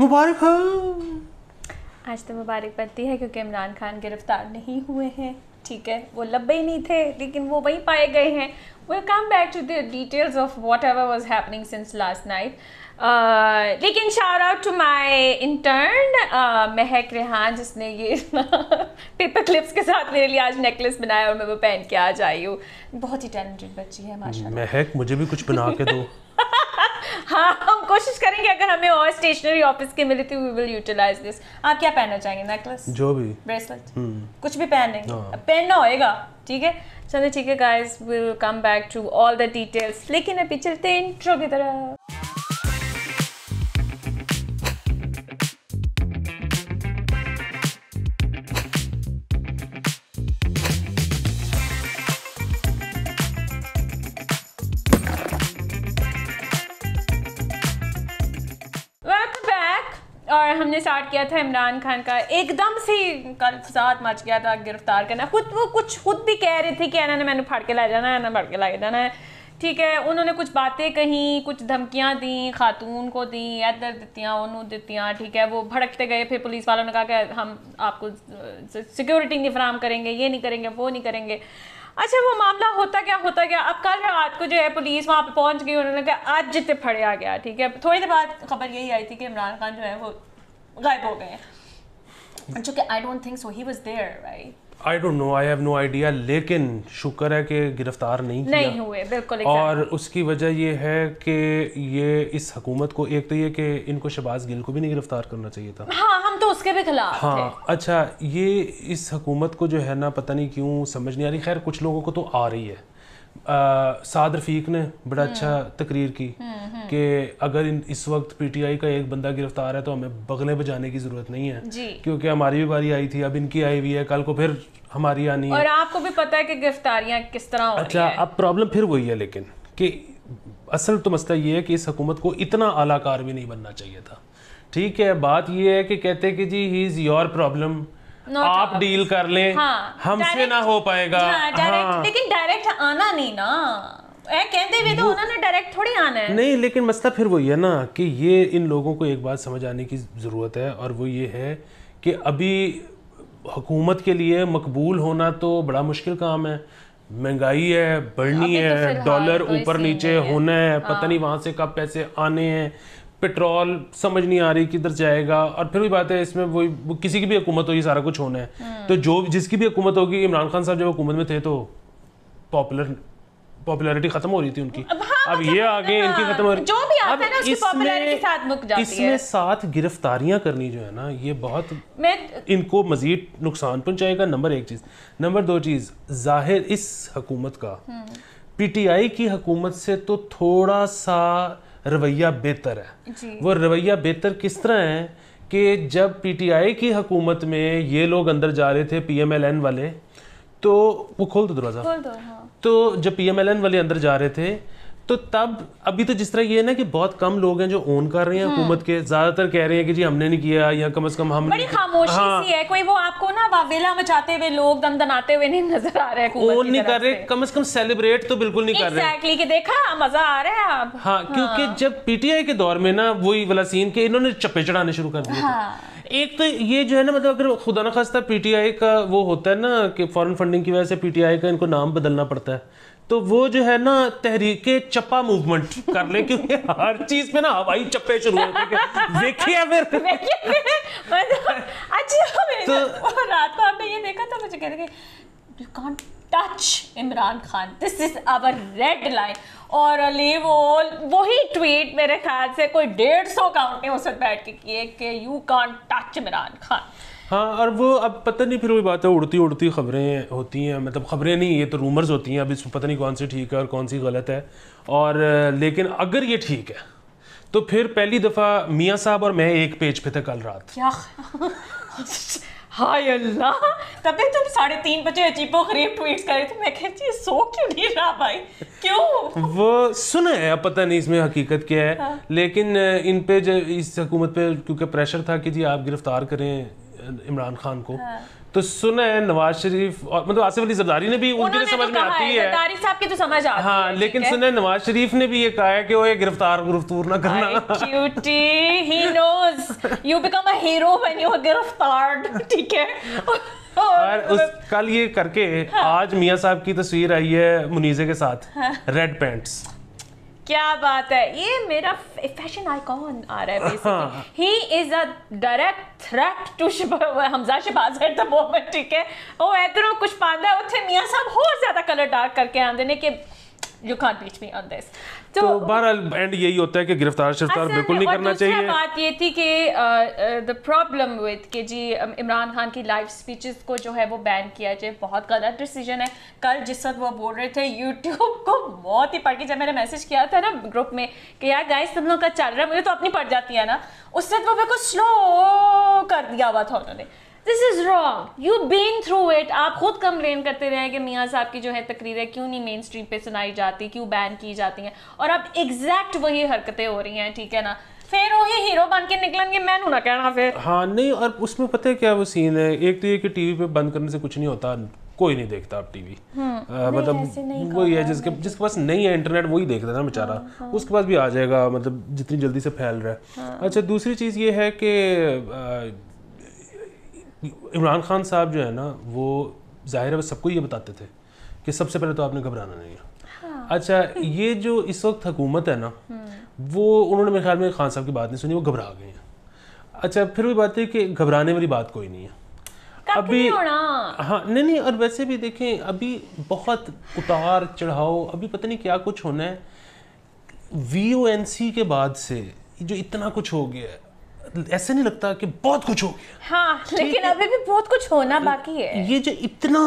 मुबारक हो आज तो मुबारक पड़ती है क्योंकि इमरान खान गिरफ्तार नहीं हुए हैं ठीक है वो लब्बे नहीं थे लेकिन वो वहीं पाए गए हैं well come back to the details of whatever was happening since last night लेकिन शार आउट टू माई इंटर्न महक रेहान जिसने ये पेपर क्लिप्स के साथ मेरे लिए आज नेकलेस बनाया और मैं वो पहन के आज आई हूँ बहुत ही टैलेंटेड बच्ची है माशा महक मुझे भी कुछ बना के दो हाँ हम कोशिश करेंगे अगर हमें और स्टेशनरी ऑफिस के मिली थी वी विल यूटिलाइज दिस आप क्या पहनना चाहेंगे नेकलेस जो भी ब्रेसलेट हम्म। कुछ भी पहनेंगे हाँ. पहनना होएगा ठीक है चलो ठीक है guys will come back to all the details लेकिन अभी चलते इंट्रो की तरफ और हमने स्टार्ट किया था इमरान खान का एकदम से कल फसाद मच गया था गिरफ्तार करना खुद वो कुछ खुद भी कह रहे थे कि एना ने मैंने फाड़ के ला जाना है ना फाड़ के ला जाना है ठीक है उन्होंने कुछ बातें कहीं कुछ धमकियां दी खातून को दी इधर दतियाँ उन्होंने दतियाँ ठीक है वो भड़कते गए फिर पुलिस वालों ने कहा कि हम आपको सिक्योरिटी नहीं फ्राहम करेंगे ये नहीं करेंगे वो नहीं करेंगे अच्छा वो मामला होता क्या होता क्या अब कल रात को जो है पुलिस वहाँ पे पहुँच गई उन्होंने कहा आज जितने फड़े आ गया ठीक है थोड़ी देर बाद खबर यही आई थी कि इमरान खान जो है वो गायब हो गए चूँकि I don't think so he was there right I don't know I have no idea लेकिन शुक्र है कि गिरफ्तार नहीं किया नहीं हुए बिल्कुल और उसकी वजह यह है कि ये इस हुकूमत को एक तो ये कि इनको शबाज गिल को भी नहीं गिरफ्तार करना चाहिए था हाँ हम तो उसके भी खिलाफ हाँ थे। अच्छा ये इस हुकूमत को जो है ना पता नहीं क्यों समझ नहीं आ रही खैर कुछ लोगों को तो आ रही है साद रफीक ने बड़ा हम्म। अच्छा तकरीर की हम्म, हम्म। कि अगर इन इस वक्त पीटीआई का एक बंदा गिरफ्तार है तो हमें बगले बजाने की जरूरत नहीं है क्योंकि हमारी भी बारी आई थी अब इनकी आई हुई है कल को फिर हमारी आनी और है और आपको भी पता है कि गिरफ्तारियां किस तरह हो अच्छा अब प्रॉब्लम फिर वही है लेकिन कि असल तो मसला ये है कि इस हुकूमत को इतना आलाकार भी नहीं बनना चाहिए था ठीक है बात यह है कि कहते हैं कि जी ही इज़ योर प्रॉब्लम आप डील कर ले हाँ, हमसे ना हो पाएगा हाँ, हाँ। लेकिन डायरेक्ट आना नहीं ना कहते हुए तो उन्होंने डायरेक्ट थोड़ी आना है नहीं लेकिन मसला फिर वही है ना कि ये इन लोगों को एक बात समझ आने की ज़रूरत है और वो ये है कि अभी हुकूमत के लिए मकबूल होना तो बड़ा मुश्किल काम है महंगाई है बढ़नी तो है डॉलर तो ऊपर नीचे होना है पता नहीं वहां से कब पैसे आने हैं पेट्रोल समझ नहीं आ रही किधर जाएगा और फिर भी बात है इसमें वही किसी की भी हुकूमत होगी सारा कुछ होना है हम्म। तो जो जिसकी भी हुकूमत होगी इमरान खान साहब जब हुकूमत में थे तो पॉपुलर पॉपुलैरिटी खत्म हो रही थी उनकी अब हाँ, ये मतलब आगे हाँ, इनकी खत्म हो रही जो भी आता है ना उसकी पॉपुलैरिटी साथ मुक जाती इसमें है इसमें साथ गिरफ्तारियां करनी जो है ना ये बहुत मैं इनको मजीद नुकसान पहुंचाएगा नंबर एक चीज नंबर दो चीज जाहिर इस हकूमत का हम्म। पीटीआई की हकूमत से तो थोड़ा सा रवैया बेहतर है वो रवैया बेहतर किस तरह है कि जब पीटीआई की हुकूमत में ये लोग अंदर जा रहे थे पीएमएलएन वाले तो वो खोल दो दरवाज़ा हाँ। तो जब पीएमएलएन वाले अंदर जा रहे थे तो तब अभी तो जिस तरह ये है ना कि बहुत कम लोग हैं जो ओन कर रहे हैं हम्म। हुकूमत के ज्यादातर कह रहे हैं कि जी हमने नहीं किया या कम से कम हम बड़ी खामोशी हाँ, सी है कोई वो आपको ना वावेला मचाते हुए लोग दमदनाते हुए नहीं नजर आ रहे हैं ओन नहीं कर रहे कम से कम सेलिब्रेट तो बिल्कुल नहीं कर रहे एग्जैक्टली कि देखा मजा आ रहा है आप हाँ, हाँ क्योंकि जब पीटीआई के दौर में ना वही वाला सीन के इन्होंने चप्पे चढ़ाने शुरू कर दिए हाँ। एक तो ये जो है ना मतलब अगर खुदा ना खास्ता पीटीआई का वो होता है ना कि फॉरेन फंडिंग की वजह से पीटीआई का इनको नाम बदलना पड़ता है तो वो जो है ना तहरीके चप्पा मूवमेंट कर ले क्योंकि हर चीज पे ना हवाई चप्पे शुरू हो देखिए फिर मतलब अच्छा, तो रात को आपने ये देखा था मुझे कह रहे you can't touch Imran Khan this is our red line और अली वो वही ट्वीट मेरे ख्याल से कोई डेढ़ सौ काउंट ने उस बैठ के किए कि you can't touch Imran Khan हाँ और वो अब पता नहीं फिर वही बात है उड़ती उड़ती खबरें होती हैं मतलब खबरें नहीं ये तो रूमर्स होती हैं अब इसमें पता नहीं कौन सी ठीक है और कौन सी गलत है और लेकिन अगर ये ठीक है तो फिर पहली दफ़ा मियाँ साहब और मैं एक पेज पे थे कल रात हाय अल्लाह तब तक तुम साढ़े तीन बजे अजीबो गरीब ट्वीट कर रहे थे मैं कहती सो क्यों नहीं रहा भाई क्यों वो सुना है अब पता नहीं इसमें हकीकत क्या है हाँ। लेकिन इन पे जो इस हुकूमत पे क्योंकि प्रेशर था कि जी आप गिरफ्तार करें इमरान खान को हाँ। तो सुने नवाज शरीफ और मतलब आसिफ अली जरदारी ने भी उनकी तो समझ तो में आती है साहब की तो समझ आती हाँ है, लेकिन सुने नवाज शरीफ ने भी ये कहा है कि वो ये गिरफ्तार गुरफ्तूर ना करना he knows you become a hero when you are गिरफ्तार ठीक है और उस कल ये करके हाँ। आज मियाँ साहब की तस्वीर आई है मुनीजे के साथ हाँ। रेड पैंट्स क्या बात है ये मेरा फैशन आइकॉन आ रहा है he is a direct threat to Hamza Shahbaz at the moment ठीक है ओ oh, इधरों कुछ पाता है उतने मियां साहब और ज्यादा कलर डार्क करके आंदे ने कि you can't reach me on this तो, तो, बहरहाल एंड यही होता है कि गिरफ्तार शिरफ्तार बिल्कुल नहीं करना चाहिए बात ये थी कि द प्रॉब्लम विद के जी इमरान खान की लाइव स्पीचेस को जो है वो बैन किया जाए बहुत गलत डिसीजन है कल जिस वक्त वो बोल रहे थे यूट्यूब को बहुत ही पड़ गई जब मैंने मैसेज किया था ना ग्रुप में कि यार गाइस तुम लोग का चल रहा है मुझे तो अपनी पड़ जाती है ना उस वक्त वो बिल्कुल स्लो कर दिया हुआ था उन्होंने this is wrong you been through it आप खुद कंप्लेन करते रहे कि मियाँ साहब की जो है तकरीरें क्यों नहीं मेन स्ट्रीम पे सुनाई जाती क्यों बैन की जाती हैं और अब एग्जैक्ट वही हरकतें हो रही हैं ठीक है ना फिर वही हीरो बन के निकलेंगे मैं ना कहना फिर हाँ नहीं और उसमें पता है क्या वो सीन है एक तो ये कि टीवी पे बंद करने से कुछ नहीं होता कोई नहीं देखता आप टीवी हम्म। मतलब वही है जिसके जिसके पास नहीं है इंटरनेट वही देखता ना बेचारा हाँ, हाँ। उसके पास भी आ जाएगा मतलब जितनी जल्दी से फैल रहा है हाँ। अच्छा दूसरी चीज़ ये है कि इमरान खान साहब जो है ना वो ज़ाहिर है सबको ये बताते थे कि सबसे पहले तो आपने घबराना नहीं है हाँ। अच्छा ये जो इस वक्त हुकूमत है ना हम्म। वो उन्होंने मेरे ख्याल में खान साहब की बात नहीं सुनी वो घबरा गए हैं अच्छा फिर भी बात है कि घबराने वाली बात कोई नहीं है अभी हाँ नहीं नहीं और वैसे भी देखें अभी बहुत उतार चढ़ाव अभी पता नहीं क्या कुछ होना है वी के बाद से जो इतना कुछ हो गया है ऐसे नहीं लगता कि बहुत कुछ हो गया हाँ लेकिन अभी भी बहुत कुछ होना बाकी है ये जो इतना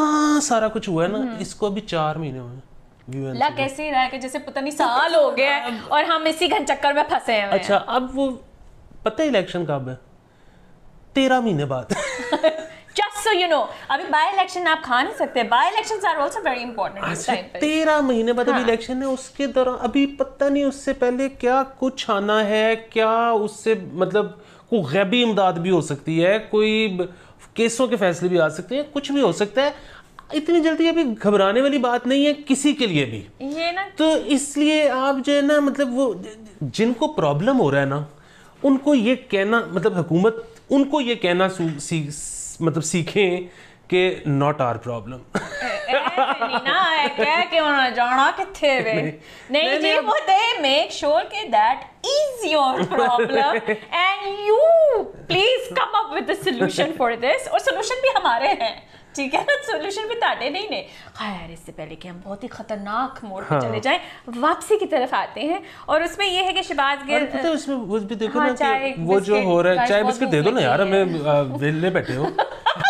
सारा कुछ हुआ है ना हम्म। इसको अभी चार महीने हुए लग ऐसे ही रहा कि जैसे पता नहीं साल हो गया और हम इसी घन चक्कर में फंसे हैं अच्छा अब वो पता है इलेक्शन कब है तेरह महीने बाद जस्ट सो यू नो अभी बाय इलेक्शन आप खा नहीं सकते by election are also very important अच्छा तेरह महीने बाद अभी इलेक्शन हाँ। है उसके दौरान अभी पता नहीं उससे पहले क्या कुछ आना है क्या उससे मतलब कोई गैबी इमदाद भी हो सकती है कोई केसों के फैसले भी आ सकते हैं कुछ भी हो सकता है इतनी जल्दी अभी घबराने वाली बात नहीं है किसी के लिए भी ये ना तो इसलिए आप जो है ना मतलब वो जिनको प्रॉब्लम हो रहा है ना उनको ये कहना मतलब हुकूमत उनको ये कहना सी, मतलब सीखें कि नॉट आर प्रॉब्लम ਨੀਨਾ ਕਹਿ ਕੇ ਉਹਨਾਂ ਜਾਣਾ ਕਿੱਥੇ ਵੇ ਨਹੀਂ ਜੀ ਉਹ ਦੇ ਮੇਕ ਸ਼ੋਰ ਕਿ that is your problem and you please come up with a solution for this ਔਰ ਸੋਲੂਸ਼ਨ ਵੀ ਹਮਾਰੇ ਹੈ ठीक है ना सोल्यूशन भी ताटे नहीं ने खैर इससे पहले कि हम बहुत ही खतरनाक मोड़ पर हाँ। चले जाएं वापसी की तरफ आते हैं और उसमें ये है कि शबाज गिल पता है उसमें वो भी देखो हाँ, ना कि वो जो हो रहा है चाय बिस्किट दे दो ना यार हमें वेलने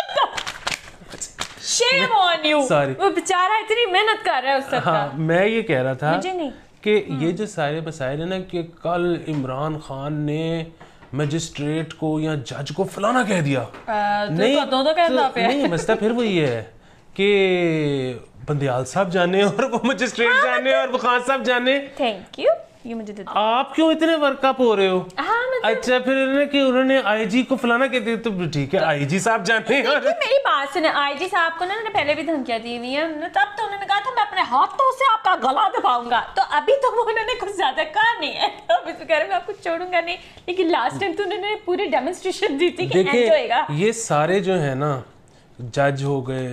शेम ऑन यू सॉरी वो बेचारा इतनी मेहनत कर रहा है उस हाँ, मैं ये कह रहा था मुझे नहीं कि हाँ। ये जो सारे बसाए है ना कि कल इमरान खान ने मजिस्ट्रेट को या जज को फलाना कह दिया आ, तो तो नहीं तो, तो, तो कहता तो, नहीं मसला फिर वही है कि बंदयाल साहब जाने और वो मजिस्ट्रेट हाँ, जाने मतलब और वो खान साहब जाने थैंक यू ये मुझे दे दो आप क्यों इतने वर्कअप हो रहे हो हाँ, मतलब- अच्छा फिर इन्होंने कि उन्होंने आईजी को फलाना कह दिया तो ठीक है आईजी तो- साहब जानते हैं मेरी बात सुने आईजी साहब को ना पहले भी धमकिया दी हुई है तब तो उन्होंने कहा था मैं अपने हाथों से आपका गला दबाऊंगा तो अभी तो उन्होंने कुछ ज्यादा कहा नहीं है तो अब इस घर में आपको छोड़ूंगा नहीं लेकिन लास्ट टाइम तो उन्होंने पूरी डेमोन्स्ट्रेशन दी थी कि ये सारे जो है ना जज हो गए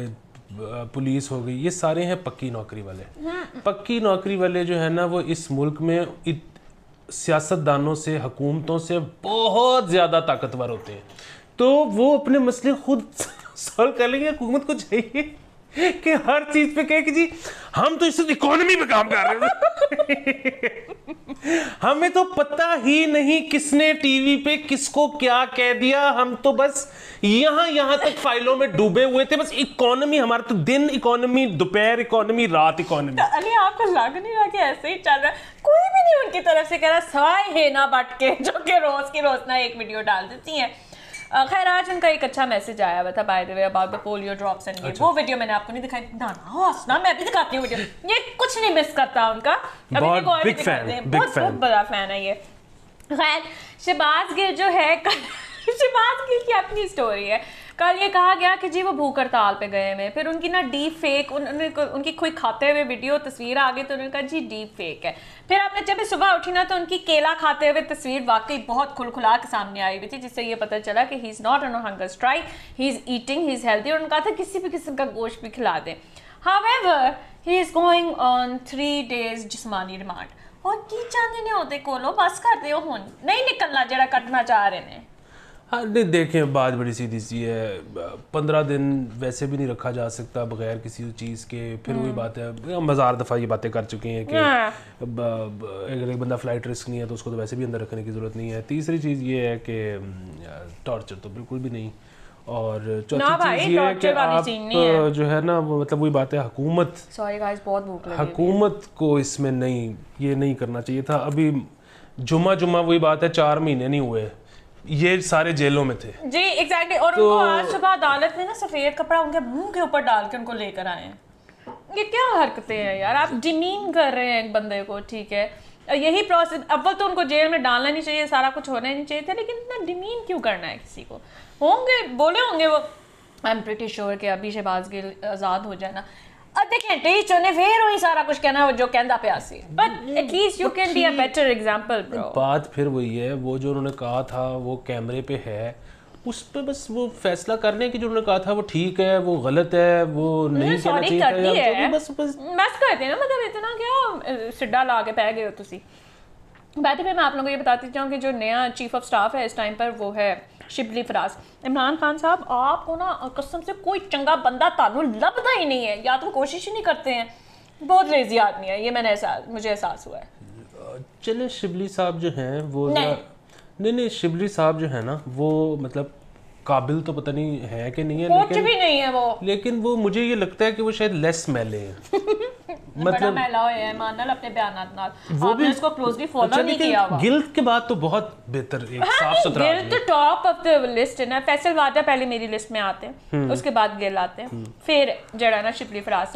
पुलिस हो गई ये सारे हैं पक्की नौकरी वाले हाँ। पक्की नौकरी वाले जो है ना वो इस मुल्क में सियासतदानों से हकूमतों से बहुत ज़्यादा ताकतवर होते हैं तो वो अपने मसले खुद सॉल्व कर लेंगे हुकूमत को चाहिए કે કે હર ચીઝ પે કે કેજી હમ તો ઇકોનોમી પે કામ કર રહે હમ મે તો પતા હી નહીં کسને ટીવી પે કિસકો ક્યા કહી દિયા હમ તો બસ યહાં યહાં તક ફાઈલો મે ડૂબે હુએ થે બસ ઇકોનોમી હમારા તો દિન ઇકોનોમી દુપહર ઇકોનોમી રાત ઇકોનોમી અરે આપકો લાગ નહીં રહા કે એસે હી ચલ રહા હ કોઈ ભી નહીં ઉનકી તરફ સે કરા સવાઈ હે ના બટકે જો કે રોજ ક રોજ ના એક વિડિયો ડાલ દેતી હૈ खैर आज उनका एक अच्छा मैसेज आया हुआ था by the way about the polio drops and ये अच्छा। वो वीडियो मैंने आपको नहीं दिखाई ना ना हौसना मैं अभी दिखाती हूं वीडियो ये कुछ नहीं मिस करता उनका अभी बहुत बिग फैन बिग फैन बहुत बड़ा फैन है ये खैर शहबाज गिल जो है शहबाज गिल की अपनी स्टोरी है कल ये कहा गया कि जी वो भूख हड़ताल पे गए हुए फिर उनकी ना डीप फेक उन, उनकी कोई खाते हुए वीडियो तस्वीर आ गई तो उन्होंने कहा जी डीप फेक है फिर आपने जब सुबह उठी ना तो उनकी केला खाते हुए तस्वीर वाकई बहुत खुलखुला के सामने आई हुई थी जिससे ये पता चला कि he is not on hunger strike he is eating he is healthy और उनका था किसी भी किस्म का गोश्त भी खिला दें however he is going on three days जिसमानी रिमांड और की चाहते नहीं होते कोलो बस करते हो हूँ नहीं निकलना जरा कटना चाह रहे हैं हाँ नहीं देखें बात बड़ी सीधी सी है पंद्रह दिन वैसे भी नहीं रखा जा सकता बगैर किसी चीज़ के फिर वही हम्म। बात है हम हज़ार दफ़ा ये बातें कर चुके हैं कि हाँ। अगर एक बंदा फ्लाइट रिस्क नहीं है तो उसको तो वैसे भी अंदर रखने की ज़रूरत नहीं है तीसरी चीज़ ये है कि टॉर्चर तो बिल्कुल भी नहीं और चौथी चीज ये है कि आप जो है ना मतलब वही बात है को इसमें नहीं ये नहीं करना चाहिए था अभी जुमा जुमा वही बात है चार महीने नहीं हुए ये सारे जेलों में थे जी एग्जैक्टली और तो, उनको आज सुबह अदालत में ना सफेद कपड़ा उनके मुंह के ऊपर डाल के उनको लेकर आए ये क्या हरकतें हैं यार आप डिमीन कर रहे हैं एक बंदे को ठीक है यही प्रोसेस अव्वल तो उनको जेल में डालना नहीं चाहिए सारा कुछ होना नहीं चाहिए था लेकिन इतना डिमीन क्यों करना है किसी को होंगे बोले होंगे वो आई एम प्रिटी श्योर कि अभी शहबाज गिल आज़ाद हो जाना ਅੱਧੇ ਘੰਟੇ ਹੀ ਚੋਨੇ ਫੇਰ ਉਹੀ ਸਾਰਾ ਕੁਝ ਕਹਿਣਾ जो उस बस वो फैसला करने की जो उन्होंने कहा था वो ठीक है वो गलत है वो नहीं कहना चाहिए था या जो भी बस बस करते ना मतलब इतना क्या सिड्डा ला के पै गए हो बात मैं आप लोगों को ये बताती चाहूँ कि जो नया चीफ ऑफ स्टाफ है इस टाइम पर वो है शिबली फराज इमरान खान साहब आपको ना कसम से कोई चंगा बंदा तानू लगता ही नहीं है या तो कोशिश ही नहीं करते हैं बहुत लेजी आदमी है ये मैंने एहसास मुझे एहसास हुआ है चले शिबली साहब जो हैं वो नहीं नहीं नहीं शिबली साहब जो है ना वो मतलब काबिल तो पता नहीं है कि नहीं है लेकिन भी नहीं है वो लेकिन वो मुझे ये लगता है कि वो शायद लेस मेले हैं मतलब अच्छा, तो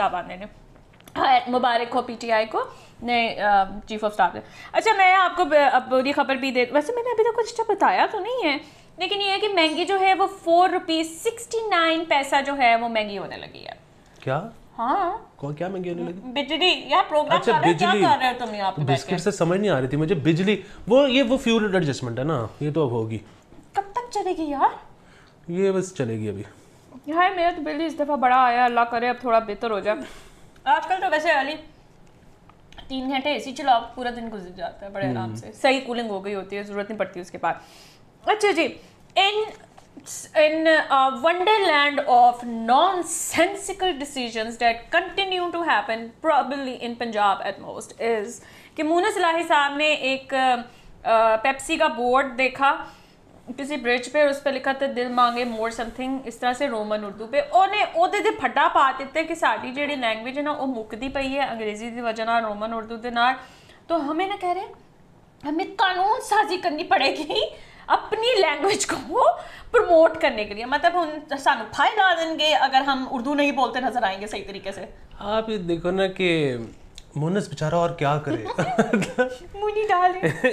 हाँ, हम्म। हम्म। हाँ, मुबारक हो पीटीआई को नहीं चीफ ऑफ स्टाफ अच्छा मैं आपको बुरी खबर भी दे वैसे मैंने अभी तक तो कुछ तो बताया तो नहीं है लेकिन ये है कि महंगी जो है वो फोर रुपीज सिक्सटी नाइन पैसा जो है वो महंगी होने लगी है क्या हाँ कौन क्या महंगी होने लगी बिजली यहाँ प्रोग्राम अच्छा, बिजली क्या कर रहे हो तुम यहाँ बिस्किट से समझ नहीं आ रही थी मुझे बिजली वो ये वो फ्यूल एडजस्टमेंट है ना ये तो अब होगी कब तक चलेगी यार ये बस चलेगी अभी हाय मेरा तो बिल इस दफ़ा बड़ा आया अल्लाह करे अब थोड़ा बेहतर हो जाए आजकल तो वैसे अली तीन घंटे एसी चलाओ पूरा दिन गुजर जाता है बड़े आराम हम्म। से सही कूलिंग हो गई होती है ज़रूरत नहीं पड़ती उसके बाद अच्छा जी in in a wonderland of nonsensical decisions that continue to happen probably in Punjab at most is कि मून सलाही साहब ने एक पेप्सी का बोर्ड देखा किसी ब्रिज पे उस पर लिखा था दिल मांगे मोर समथिंग ਇਸ ਤਰ੍ਹਾਂ ਸੇ ਰੋਮਨ ਉਰਦੂ ਪੇ ਉਹਨੇ ਉਹਦੇ ਤੇ ਫੱਟਾ ਪਾ ਦਿੱਤੇ ਕਿ ਸਾਡੀ ਜਿਹੜੀ ਲੈਂਗੁਏਜ ਹੈ ਨਾ ਉਹ ਮੁੱਕਦੀ ਪਈ ਹੈ ਅੰਗਰੇਜ਼ੀ ਦੀ ਵਜ੍ਹਾ ਨਾਲ ਰੋਮਨ ਉਰਦੂ ਦੇ ਨਾਲ ਤਾਂ ਹਮੇ ਨਾ ਕਹਿ ਰਹੇ ਹਮੇ ਕਾਨੂੰਨ ਸਾਜ਼ੀ ਕਰਨੀ ਪੜੇਗੀ अपनी लैंग्वेज को वो प्रमोट करने के लिए मतलब उन सानू फायदा देंगे अगर हम उर्दू नहीं बोलते नजर आएंगे सही तरीके से आप ये देखो ना कि मुनस बेचारा और क्या करे मुनी डाले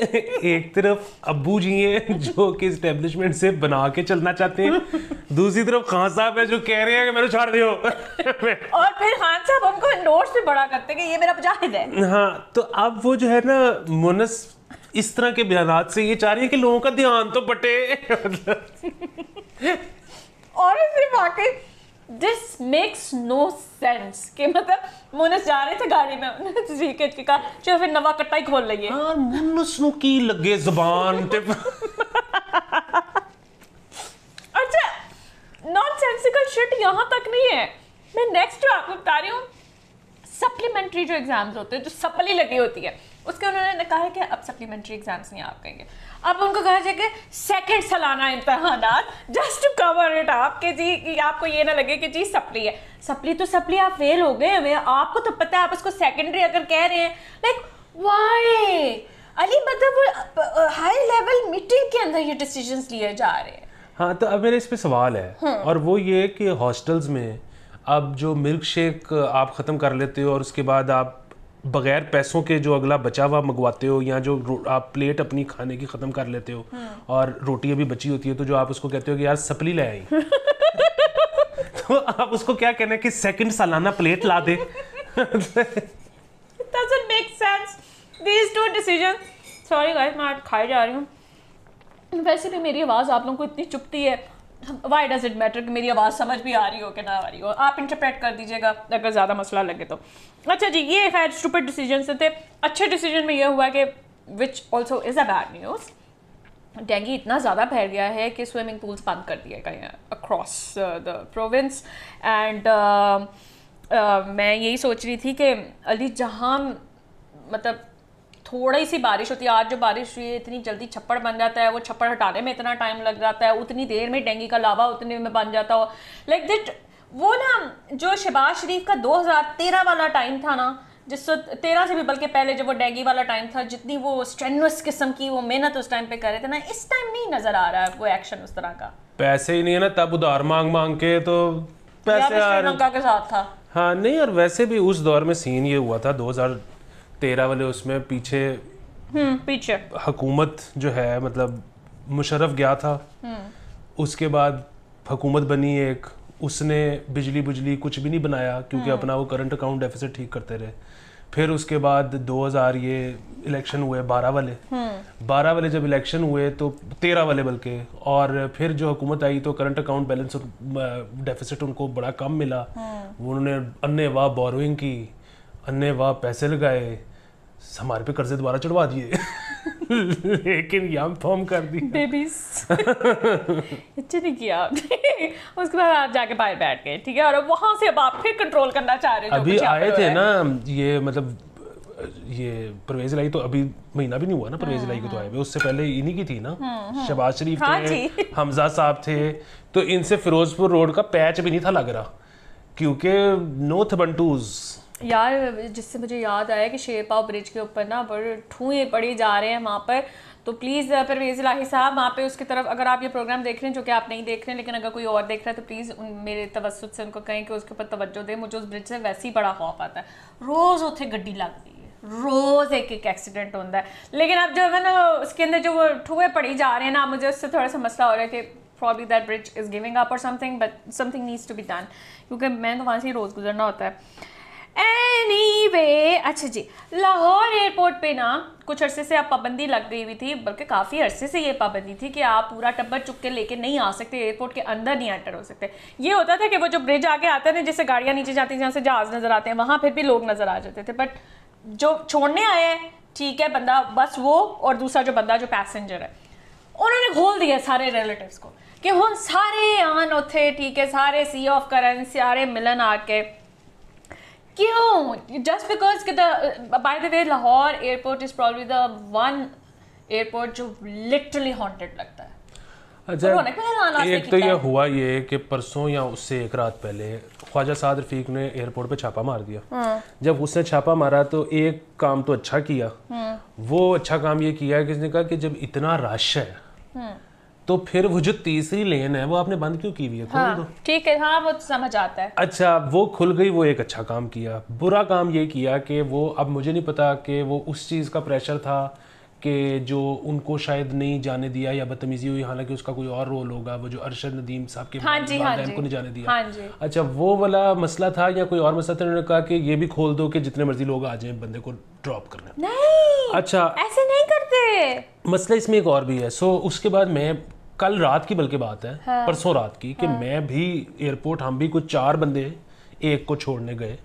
एक तरफ अब्बू जी हैं जो कि इस्टेब्लिशमेंट से बना के चलना चाहते हैं दूसरी तरफ खान साहब है जो कह रहे हैं कि मेरे छोड़ दियो और फिर खान साहब हमको नोट से बड़ा करते हैं कि ये मेरा मुजाहिद है हाँ तो अब वो जो है ना मुनस इस तरह के बयान से ये चाह रही है कि लोगों का ध्यान तो बटे और दिस मेक्स नो सेंस कि मतलब जा रहे थे गाड़ी में के तो कहा चलो फिर नवा कट्टा ही खोल लगी यार मोनस की लगे शिट अच्छा, यहां तक नहीं है मैं नेक्स्ट जो आपको बता रही हूँ सप्लीमेंट्री जो एग्जाम्स होते हैं जो सप्ली लगी होती है उसके उन्होंने कहा है कि अब सप्लीमेंट्री एग्जाम्स नहीं आप कहेंगे अब उनको कहा जाए कि सेकेंड सालाना इम्तहान जस्ट टू कवर इट आप के जी कि आपको ये ना लगे कि जी सप्ली है सप्ली तो सप्ली आप फेल हो गए हमें आपको तो पता है आप उसको सेकेंडरी अगर कह रहे हैं लाइक वाई अली मतलब वो हाई लेवल मीटिंग के अंदर ये डिसीजंस लिए जा रहे हैं हाँ तो अब मेरे इस पर सवाल है हम्म। और वो ये कि हॉस्टल्स में अब जो मिल्क शेक आप ख़त्म कर लेते हो और उसके बाद आप बगैर पैसों के जो अगला बचा हुआ मंगवाते हो या जो आप प्लेट अपनी खाने की ख़त्म कर लेते हो हाँ। और रोटी अभी बची होती है तो जो आप उसको कहते हो कि यार सपली ले आई तो आप उसको क्या कहना है कि सेकंड सालाना प्लेट ला दे doesn't make sense these two decisions sorry guys मैं खाई जा रही हूँ वैसे भी मेरी आवाज़ आप लोगों को इतनी चुपती है वाई डज इट मैटर कि मेरी आवाज़ समझ भी आ रही हो कि ना आ रही हो आप इंटरप्रेट कर दीजिएगा अगर ज़्यादा मसला लगे तो अच्छा जी ये खैर स्टूपिड डिसीजन से थे अच्छे डिसीजन में यह हुआ कि which also is a bad news dengue इतना ज़्यादा फैल गया है कि स्विमिंग पूल्स बंद कर दिए गए हैं अक्रॉस द प्रोविंस एंड मैं यही सोच रही थी कि अली जहाँ मतलब थोड़ी सी बारिश होती है आज जो बारिश हुई है इतनी जल्दी छप्पड़ बन जाता है वो छप्पड़ हटाने में इतना टाइम लग जाता है उतनी देर में डेंगू का लावा उतने में बन जाता हो लाइक दिट वो ना जो शहबाज शरीफ का 2013 वाला टाइम था ना जिस तेरह से भी बल्कि पहले जब वो डेंगू वाला टाइम था जितनी वो स्ट्रेनस किस्म की वो मेहनत उस टाइम पे कर रहे थे ना इस टाइम नहीं नजर आ रहा है वो एक्शन उस तरह का पैसे ही नहीं है ना तब उधार मांग मांग के तो पैसे श्रीलंका के साथ था हाँ नहीं और वैसे भी उस दौर में सीन ये हुआ था 2000 तेरह वाले उसमें पीछे हम्म, पीछे हकूमत जो है मतलब मुशरफ गया था हम्म। उसके बाद हकूमत बनी एक उसने बिजली बुजली कुछ भी नहीं बनाया क्योंकि हम्म। अपना वो करंट अकाउंट डेफिसिट ठीक करते रहे फिर उसके बाद 2000 ये इलेक्शन हुए 12 वाले 12 वाले जब इलेक्शन हुए तो 13 वाले बल्कि और फिर जो हुकूमत आई तो करंट अकाउंट बैलेंस डेफिसिट उनको बड़ा कम मिला उन्होंने अन्य वाह बोरोइंग की अन्य वाह पैसे लगाए हमारे पे कर्जे दोबारा चढ़वा दिए लेकिन यम फॉर्म कर दी बेबीज अच्छा नहीं किया आपने उसके बाद आप जाके बाहर बैठ गए ठीक है और वहां से अब आप फिर कंट्रोल करना चाह रहे हो अभी आए थे ना ये मतलब ये परवेज लाई तो अभी महीना भी नहीं हुआ ना परवेज लाई को तो आए हुए उससे पहले इन्हीं की थी ना हम्म, हम्म। शबाज शरीफ हाँ थे हमजा साहब थे तो इनसे फिरोजपुर रोड का पैच भी नहीं था लग रहा क्योंकि नो थबंटूज़ यार जिससे मुझे याद आया कि शेरपाव ब्रिज के ऊपर ना बड़े ठुएँ पड़ी जा रहे हैं वहाँ पर तो प्लीज़ परवेज़ लाही साहब वहाँ पे उसकी तरफ अगर आप ये प्रोग्राम देख रहे हैं जो कि आप नहीं देख रहे हैं लेकिन अगर कोई और देख रहा है तो प्लीज़ उन मेरे तवसत से उनको कहें कि उसके ऊपर तवज्जो दें मुझे उस ब्रिज से वैसे ही बड़ा खौफ आता है रोज़ उतने गड्डी लगती है रोज़ एक एक एक्सीडेंट होता है लेकिन अब जो है ना उसके अंदर जो वो ठुए पड़ी जा रहे हैं ना मुझे उससे थोड़ा सा मसला हो रहा है कि probably that bridge is giving up और something but something needs to be done क्योंकि मैं तो वहाँ से ही रोज़ गुजरना होता है एनीवे अच्छा जी लाहौर एयरपोर्ट पे ना कुछ अरसे से आप पाबंदी लग गई हुई थी बल्कि काफ़ी अरसे से ये पाबंदी थी कि आप पूरा टब्बर चुप के लेके नहीं आ सकते एयरपोर्ट के अंदर नहीं एंटर हो सकते ये होता था कि वो जो ब्रिज आगे आता है ना जैसे गाड़ियाँ नीचे जाती हैं जहाँ से जहाज़ नज़र आते हैं वहाँ फिर भी लोग नज़र आ जाते थे बट जो छोड़ने आए हैं ठीक है बंदा बस वो और दूसरा जो बंदा जो पैसेंजर है उन्होंने खोल दिया सारे रिलेटिव को कि हम सारे आन उठे ठीक है सारे सी ऑफ करन सारे मिलन आके क्यों just because the by the way Lahore airport is probably the one airport जो लिटरली हॉन्टेड लगता है अच्छा एक तो यह हुआ ये कि परसों या उससे एक रात पहले ख्वाजा साद रफीक ने एयरपोर्ट पे छापा मार दिया हाँ। जब उसने छापा मारा तो एक काम तो अच्छा किया हाँ। वो अच्छा काम ये किया है इसने कहा कि जब इतना रश है हाँ। तो फिर वो जो तीसरी लेन है वो आपने बंद क्यों की हुई है हाँ, ठीक है हाँ वो समझ आता है अच्छा वो खुल गई वो एक अच्छा काम किया बुरा काम ये किया कि वो अब मुझे नहीं पता कि वो उस चीज़ का प्रेशर था कि जो उनको शायद नहीं जाने दिया या बदतमीजी हुई हालांकि उसका कोई और रोल होगा वो जो अरशद नदीम साहब के हाँ जी, हाँ जी, को नहीं जाने दिया हाँ जी। अच्छा वो वाला मसला था या कोई और मसला था उन्होंने कहा कि ये भी खोल दो कि जितने मर्जी लोग आ जाएं बंदे को ड्रॉप करने नहीं अच्छा ऐसे नहीं करते मसला इसमें एक और भी है सो उसके बाद मैं कल रात की बल्कि बात है हाँ, परसों रात की कि हाँ, मैं भी एयरपोर्ट हम भी कुछ चार बंदे एक को छोड़ने गए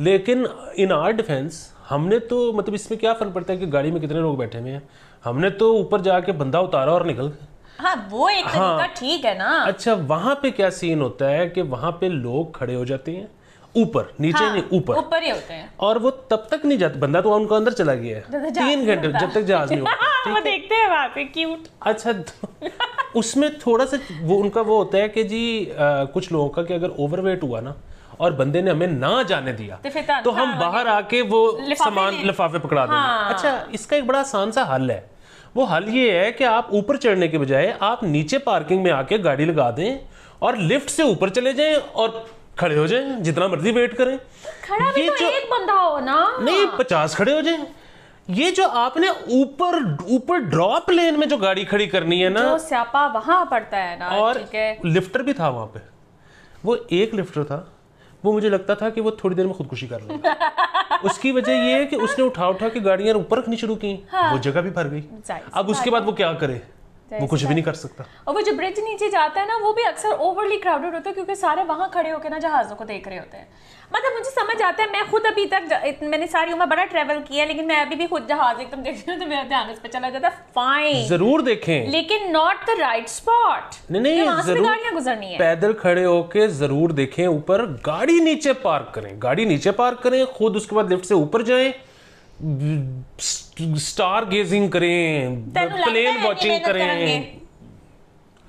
लेकिन इन आर डिफेंस हमने तो मतलब इसमें क्या फर्क पड़ता है कि गाड़ी में कितने लोग बैठे हुए हैं हमने तो ऊपर जाके बंदा उतारा और निकल गए हाँ वो एक हाँ, ठीक है ना अच्छा वहाँ पे क्या सीन होता है कि वहाँ पे लोग खड़े हो जाते हैं ऊपर नीचे हाँ, नहीं ऊपर ऊपर ही होते हैं और वो तब तक नहीं जाते बंदा तो उनका अंदर चला गया है तीन घंटे जब तक जहाज नहीं होता वो देखते हैं वहाँ पे क्यूट अच्छा तो उसमें थोड़ा सा वो उनका वो होता है कि जी आ, कुछ लोगों का कि अगर ओवरवेट हुआ ना और बंदे ने हमें ना जाने दिया तो, तो हम बाहर आके वो सामान लिफाफे पकड़ा देंगे हाँ। अच्छा इसका एक बड़ा आसान सा हल है वो हल ये है कि आप ऊपर चढ़ने के बजाय आप नीचे पार्किंग में आके गाड़ी लगा दें और लिफ्ट से ऊपर चले जाएं और खड़े हो जाएं जितना मर्जी वेट करें खड़ा भी तो एक बंदा हो ना नहीं पचास खड़े हो जाएं ये जो आपने ऊपर ऊपर ड्रॉप लेन में जो गाड़ी खड़ी करनी है ना स्यापा वहां पड़ता है ना और लिफ्टर भी था वहां पे वो एक लिफ्टर था वो मुझे लगता था कि वो थोड़ी देर में खुदकुशी कर लेगा उसकी वजह ये है कि उसने उठा उठा के गाड़ियां ऊपर रखनी शुरू की हाँ। वो जगह भी भर गई अब उसके बाद वो क्या करे वो कुछ भी नहीं कर सकता और वो जो ब्रिज नीचे जाता है ना वो भी अक्सर ओवरली क्राउडेड होता है क्योंकि सारे वहाँ खड़े होकर ना जहाज़ों को देख रहे होते हैं मतलब मुझे समझ आता है मैं खुद अभी तक मैंने सारी उम्र बड़ा ट्रेवल किया लेकिन मैं अभी भी खुद जहाज एकदम देख रही हूँ तो मेरा ध्यान इस पर चला जाता फाइन जरूर देखें लेकिन नॉट द राइट स्पॉट नहीं नहीं जरूर गाड़ियाँ गुजरनी है पैदल खड़े होके जरूर देखें ऊपर गाड़ी नीचे पार्क करें गाड़ी नीचे पार्क करें खुद उसके बाद लिफ्ट से ऊपर जाएं स्टार गेजिंग करें प्लेन वॉचिंग करें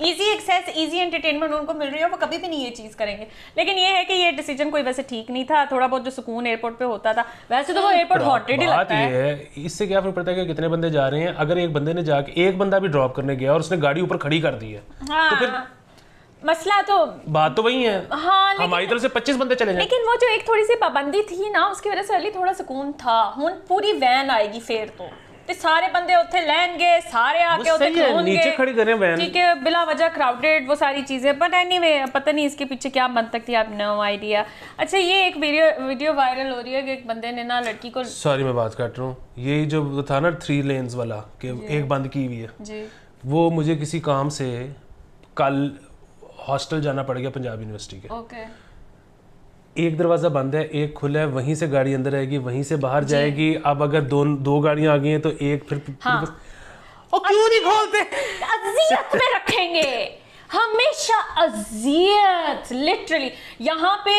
इजी एक्सेस इजी एंटरटेनमेंट उनको मिल रही है वो कभी भी नहीं ये चीज़ करेंगे लेकिन ये है कि ये डिसीजन कोई वैसे ठीक नहीं था थोड़ा बहुत जो सुकून एयरपोर्ट पे होता था वैसे तो वो एयरपोर्ट hmm, हॉटेड ही लगता है, है। इससे क्या फर्क पड़ता है कि कितने बंदे जा रहे हैं अगर एक बंदे ने जाके एक बंदा भी ड्रॉप करने गया और उसने गाड़ी ऊपर खड़ी कर दी है तो हाँ। तो फिर मसला तो बात तो वही है हाँ हमारी तरफ से पच्चीस बंदे चले जाए लेकिन वो जो एक थोड़ी सी पाबंदी थी ना उसकी वजह से अली थोड़ा सुकून था हूँ पूरी वैन आएगी फिर तो, तो सारे बंदे ਬੰਦੇ ਉੱਥੇ ਲੈਣਗੇ ਸਾਰੇ ਆ ਕੇ ਉੱਥੇ ਖਲੋਣਗੇ ਨੀਚੇ ਖੜੀ ਕਰੇ ਵੈਨ ਠੀਕ ਹੈ क्राउडेड वो सारी चीजें बट एनीवे पता नहीं इसके पीछे क्या मन तक थी आप नो आइडिया अच्छा ये एक वीडियो वीडियो वायरल हो रही है कि एक बंदे ने ना लड़की को सॉरी मैं बात काट रहा हूँ ये जो था ना थ्री लेन्स वाला कि एक बंद की हुई है जी वो मुझे किसी काम से कल हॉस्टल जाना पड़ गया पंजाब यूनिवर्सिटी के okay. एक दरवाज़ा बंद है एक खुला है वहीं से गाड़ी अंदर आएगी वहीं से बाहर जाएगी अब अगर दो दो गाड़ियां आ गई हैं तो एक फिर, हाँ। फिर और क्यों नहीं खोलते अजियत में रखेंगे हमेशा अजियत लिटरली यहाँ पे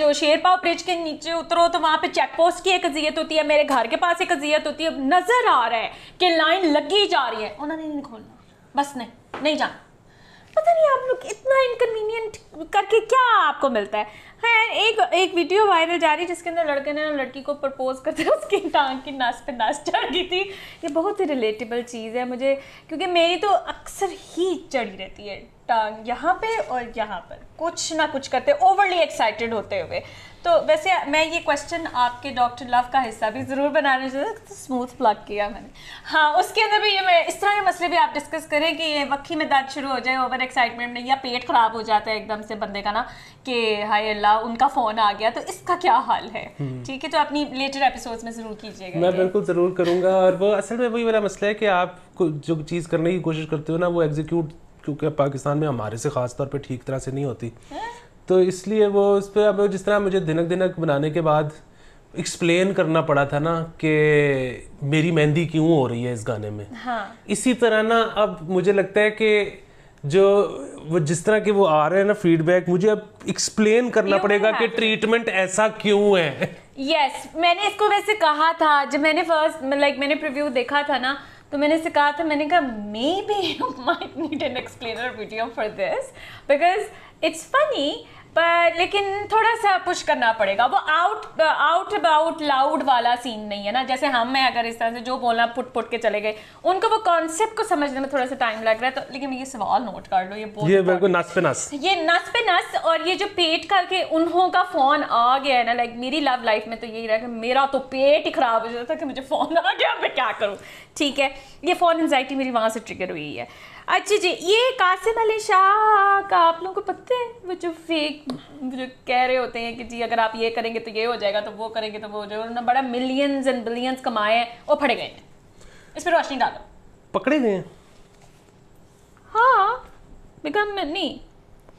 जो शेरपा ब्रिज के नीचे उतरो तो वहाँ पे चेक पोस्ट की एक अजियत होती है मेरे घर के पास एक अजियत होती है नजर आ रहा है कि लाइन लगी जा रही है उन्होंने नहीं खोलना बस नहीं नहीं जाना पता नहीं आप लोग इतना इनकन्वीनियंट करके क्या आपको मिलता है है हाँ एक एक वीडियो वायरल जा रही है जिसके अंदर लड़के ने लड़की को प्रपोज करते हुए उसकी टांग की नाश पे नाश चढ़ गई थी ये बहुत ही रिलेटेबल चीज़ है मुझे क्योंकि मेरी तो अक्सर ही चढ़ी रहती है टांग यहाँ पे और यहाँ पर कुछ ना कुछ करते ओवरली एक्साइटेड होते हुए तो वैसे मैं ये क्वेश्चन आपके डॉक्टर लव का हिस्सा भी ज़रूर बनाने चाहिए तो स्मूथ प्लग किया मैंने हाँ उसके अंदर भी ये मैं इस तरह के मसले भी आप डिस्कस करें कि ये वक्की में दर्द शुरू हो जाए ओवर एक्साइटमेंट में या पेट ख़राब हो जाता है एकदम से बंदे का ना कि हाय अल्लाह उनका फ़ोन आ गया तो इसका क्या हाल है हम्म। ठीक है तो अपनी लेटर एपिसोड में ज़रूर कीजिएगा मैं बिल्कुल ज़रूर करूँगा और वो असल में वही मेरा मसला है कि आप जो चीज़ करने की कोशिश करते हो ना वो एग्जीक्यूट क्योंकि पाकिस्तान में हमारे से ख़ास तौर पे ठीक तरह से नहीं होती तो इसलिए वो उस पर अब जिस तरह मुझे दिनक दिनक बनाने के बाद एक्सप्लेन करना पड़ा था ना कि मेरी मेहंदी क्यों हो रही है इस गाने में हाँ। इसी तरह ना अब मुझे लगता है कि जो वो जिस तरह के वो आ रहे हैं ना फीडबैक मुझे अब एक्सप्लेन करना पड़ेगा कि ट्रीटमेंट ऐसा क्यों है यस yes, मैंने इसको वैसे कहा था जब मैंने फर्स्ट लाइक मैंने प्रिव्यू देखा था ना तो मैंने इसे कहा था मैंने कहा maybe you might need an explainer video for this because it's funny पर लेकिन थोड़ा सा पुश करना पड़ेगा वो आउट आउट अबाउट लाउड वाला सीन नहीं है ना जैसे हम मैं अगर इस तरह से जो बोलना पुट पुट के चले गए उनको वो कॉन्सेप्ट को समझने में थोड़ा सा टाइम लग रहा है तो लेकिन ये सवाल नोट कर लो ये बहुत ये बिल्कुल नस पे नस ये नस पे नस और ये जो पेट करके उन्हों का फोन आ गया है ना लाइक मेरी लव लाइफ में तो यही रहा कि मेरा तो पेट ही खराब हो जाता था कि मुझे फोन आ गया मैं क्या करूँ ठीक है ये फोन एनजाइटी मेरी वहाँ से ट्रिगर हुई है अच्छा जी ये कासिम अली शाह का आप लोगों को पता है वो जो फेक जो कह रहे होते हैं कि जी अगर आप ये करेंगे तो ये हो जाएगा तो वो करेंगे तो वो हो जाएगा उन्होंने बड़ा मिलियंस एंड बिलियंस कमाए हैं वो फड़े गए हैं इस पर रोशनी डालो पकड़े गए हाँ बिकम नहीं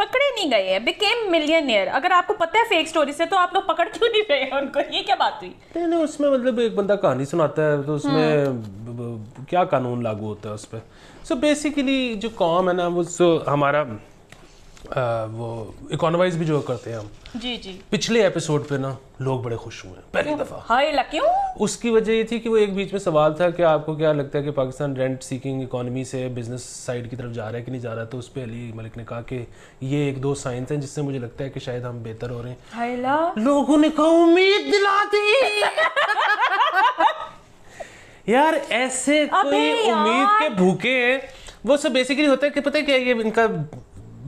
पकड़े नहीं गए हैं बिकेम मिलियनियर अगर आपको पता है फेक स्टोरी से तो आप लोग पकड़ क्यों नहीं रहे उनको ये क्या बात हुई नहीं नहीं उसमें मतलब एक बंदा कहानी सुनाता है तो उसमें क्या कानून लागू होता है उस पर सो बेसिकली जो कॉम है ना वो हमारा आ, वो इकोनोमाइज भी जो करते हैं हम जी जी पिछले एपिसोड पे ना लोग बड़े खुश हुए पहली दफा हाय लक्यों उसकी वजह ये थी कि वो एक बीच में सवाल था कि आपको क्या लगता है कि पाकिस्तान रेंट सीकिंग इकोनॉमी से बिजनेस साइड की तरफ जा रहा है कि नहीं जा रहा तो उस पर अली मलिक ने कहा कि ये एक दो साइंस हैं जिससे मुझे लगता है कि शायद हम बेहतर हो रहे हैं लोगों ने कहा उम्मीद दिला दी यार ऐसे कोई उम्मीद के भूखे हैं वो सब बेसिकली होता है कि पता है क्या ये इनका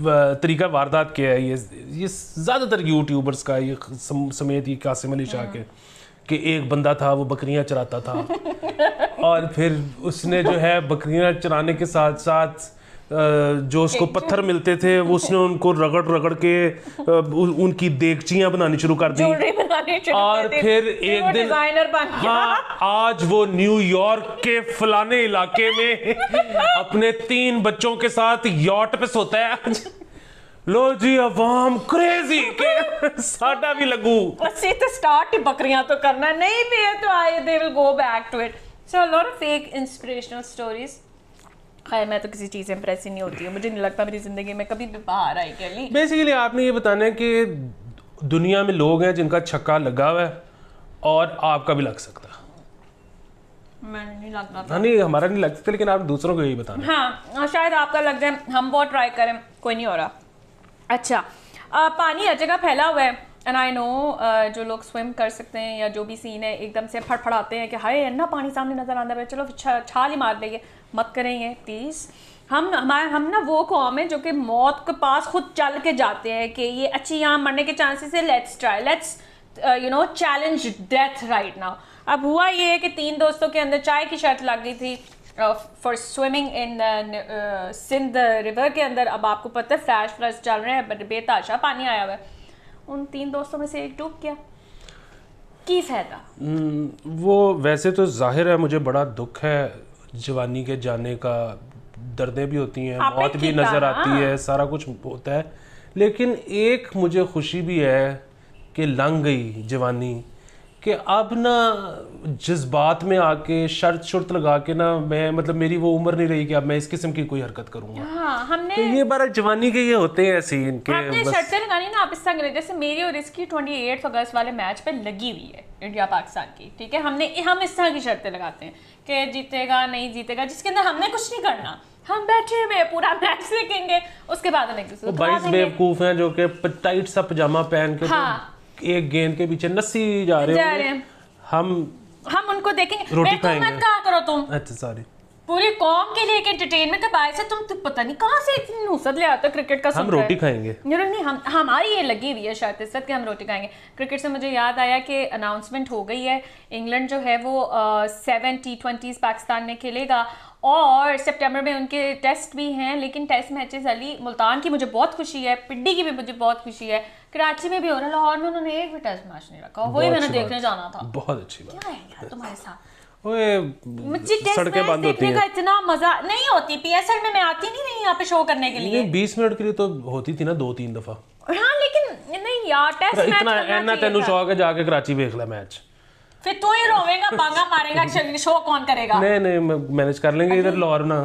तरीका वारदात क्या है ये ये ज़्यादातर यूट्यूबर्स का ये सम, समेत ये कासिम अली शाह के कि एक बंदा था वो बकरियां चराता था और फिर उसने जो है बकरियां चराने के साथ साथ जो उसको पत्थर मिलते थे वो उसने उनको रगड़ रगड़ के उनकी देखचियां बनानी शुरू कर दी और फिर एक दिन हाँ आज वो न्यूयॉर्क के फलाने इलाके में अपने तीन बच्चों के साथ यॉट पे सोता है आज लो जी अवाम क्रेजी के साडा भी लगू असी तो स्टार्ट ਹੀ ਬਕਰੀਆਂ ਤੋਂ ਕਰਨਾ ਨਹੀਂ ਵੀ ਇਹ ਤਾਂ ਆਏ they will go back to it so a lot of fake inspirational stories खैर मैं तो किसी चीज़ से इंप्रेस ही नहीं होती हूँ मुझे नहीं लगता मेरी ज़िंदगी में कभी भी बाहर आई कैली बेसिकली आपने ये बताना है कि दुनिया में लोग हैं जिनका छक्का लगा हुआ है और आपका भी लग सकता है नहीं लगता हाँ, नहीं हमारा नहीं लगता लेकिन आप दूसरों को यही बताना हाँ, हाँ शायद आपका लग जाए हम बहुत ट्राई करें कोई नहीं हो रहा अच्छा आ, पानी हर जगह फैला हुआ है एंड आई नो जो लोग स्विम कर सकते हैं या जो भी सीन है एकदम से फड़फड़ाते हैं कि हाय इतना पानी सामने नज़र आता है चलो छाल ही मार लेंगे मत करें ये प्लीज़ हम हमारे हम ना वो कौम है जो कि मौत के पास खुद चल के जाते हैं कि ये अच्छी यहाँ मरने के चांसेस है let's try let's you know challenge death right now अब हुआ ये है कि तीन दोस्तों के अंदर चाय की शर्त लग गई थी for swimming in Sindh river के अंदर अब आपको पता है फ्लैश फ्लैश चल रहे हैं बेताशा पानी आया हुआ है उन तीन दोस्तों में से एक डूब गया की फायदा वो वैसे तो जाहिर है मुझे बड़ा दुख है जवानी के जाने का दर्दें भी होती हैं मौत भी नज़र आती है सारा कुछ होता है लेकिन एक मुझे खुशी भी है कि लंग गई जवानी कि अब ना जज्बात में आके शर्त शर्त लगा के ना मैं मतलब मेरी वो उम्र नहीं रही कि अब मैं इस किस्म की कोई हरकत करूंगा हाँ, हमने तो ये बार जवानी के ये होते हैं सीन के हमने लगानी ना आप इस तरह जैसे मेरी और इसकी 28 अगस्त वाले मैच पे लगी हुई है इंडिया पाकिस्तान की ठीक है हमने हम इस तरह की शर्तें लगाते हैं कि जीतेगा नहीं जीतेगा जिसके अंदर हमने कुछ नहीं करना हम बैठे हुए पूरा मैच देखेंगे उसके बाद हम एक दूसरे बेवकूफ हैं जो कि टाइट सा पजामा पहन के हाँ एक गेंद के पीछे नस्सी जा रहे, जा हैं हम हम उनको देखेंगे रोटी खाएंगे मत कहा करो तुम अच्छा सॉरी पूरी कॉम के लिए एक एंटरटेनमेंट का बायस है तुम तो पता नहीं कहाँ से इतनी नुसरत ले आता क्रिकेट का हम रोटी खाएंगे नहीं नहीं हम हमारी ये लगी हुई है शायद इस के हम रोटी खाएंगे क्रिकेट से मुझे याद आया कि अनाउंसमेंट हो गई है इंग्लैंड जो है वो सेवन टी ट्वेंटीज़ पाकिस्तान में खेलेगा और सितंबर में उनके टेस्ट भी हैं लेकिन टेस्ट मैचेस अली मुल्तान की मुझे बहुत खुशी है पिंडी की भी मुझे बहुत खुशी है कराची में भी हो रहा है लाहौर में उन्होंने एक भी टेस्ट मैच नहीं रखा वही मैंने देखने जाना था बहुत अच्छी बात क्या है यार तुम्हारे साथ मुझे इतना मजा नहीं होती पीएसएल में मैं आती नहीं यहाँ पे शो करने के लिए बीस मिनट के लिए तो होती थी ना दो तीन दफा हाँ लेकिन नहीं यार टेस्ट मैच इतना जाके कराची देख ले मैच फिर तू ही रोवेगा पांगा मारेगा शो कौन करेगा नहीं नहीं मैनेज कर लेंगे इधर लाहौर ना